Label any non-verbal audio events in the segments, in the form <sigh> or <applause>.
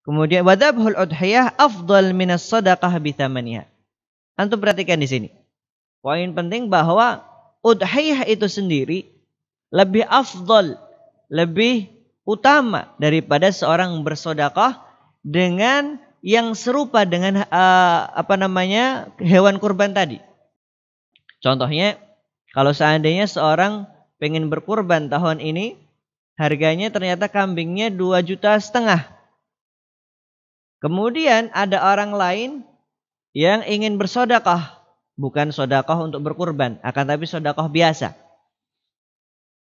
Kemudian wadabhul udhiyah afdal minas sadaqah bithamaniha. Antum perhatikan di sini. Poin penting bahwa udhiyah itu sendiri lebih afdal, lebih utama daripada seorang bersodakah dengan yang serupa dengan uh, apa namanya hewan kurban tadi. Contohnya kalau seandainya seorang pengen berkurban tahun ini harganya ternyata kambingnya 2 juta setengah Kemudian ada orang lain yang ingin bersodakah. Bukan sodakah untuk berkurban. Akan tapi sodakah biasa.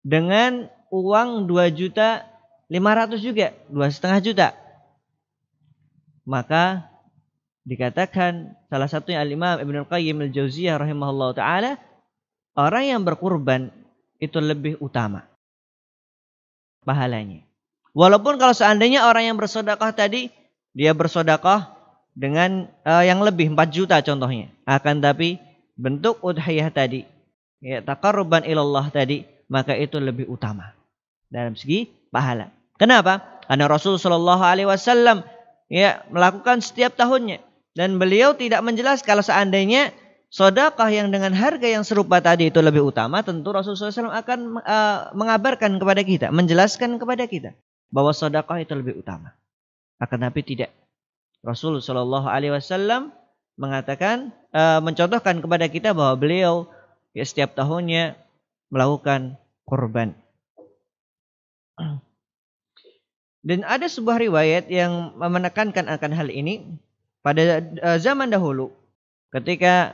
Dengan uang 2 juta 500 juga. dua setengah juta. Maka dikatakan salah satunya Al-Imam Ibn Al-Qayyim Al-Jauziyah rahimahullah ta'ala. Orang yang berkurban itu lebih utama. Pahalanya. Walaupun kalau seandainya orang yang bersodakah tadi dia bersodakoh dengan uh, yang lebih 4 juta contohnya. Akan tapi bentuk udhiyah tadi, ya takaruban ilallah tadi, maka itu lebih utama dalam segi pahala. Kenapa? Karena Rasul Shallallahu Alaihi Wasallam ya melakukan setiap tahunnya dan beliau tidak menjelaskan kalau seandainya sodakah yang dengan harga yang serupa tadi itu lebih utama, tentu Rasul Wasallam akan uh, mengabarkan kepada kita, menjelaskan kepada kita bahwa sodakah itu lebih utama. Akan tapi tidak. Rasul Shallallahu Alaihi Wasallam mengatakan, uh, mencontohkan kepada kita bahwa beliau ya, setiap tahunnya melakukan korban. <clears throat> Dan ada sebuah riwayat yang menekankan akan hal ini pada uh, zaman dahulu ketika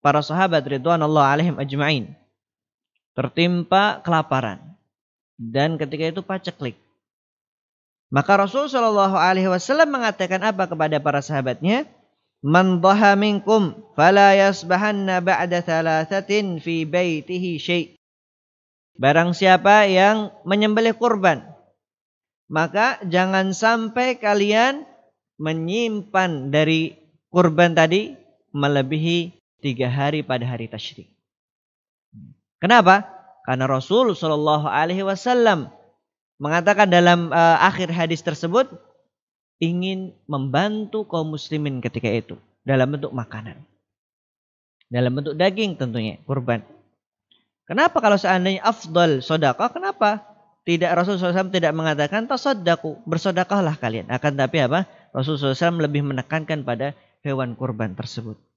para sahabat ridwanullah alaihim ajmain tertimpa kelaparan dan ketika itu paceklik maka Rasul Shallallahu Alaihi Wasallam mengatakan apa kepada para sahabatnya? Man minkum fala yasbahanna ba'da thalathatin fi baitihi syai' Barang siapa yang menyembelih kurban maka jangan sampai kalian menyimpan dari kurban tadi melebihi tiga hari pada hari tasyrik. Kenapa? Karena Rasul Shallallahu Alaihi Wasallam mengatakan dalam uh, akhir hadis tersebut ingin membantu kaum muslimin ketika itu dalam bentuk makanan. Dalam bentuk daging tentunya, kurban. Kenapa kalau seandainya afdal sodakah, kenapa tidak Rasulullah SAW tidak mengatakan tasaddaku, bersodakahlah kalian. Akan tapi apa? rasul SAW lebih menekankan pada hewan kurban tersebut.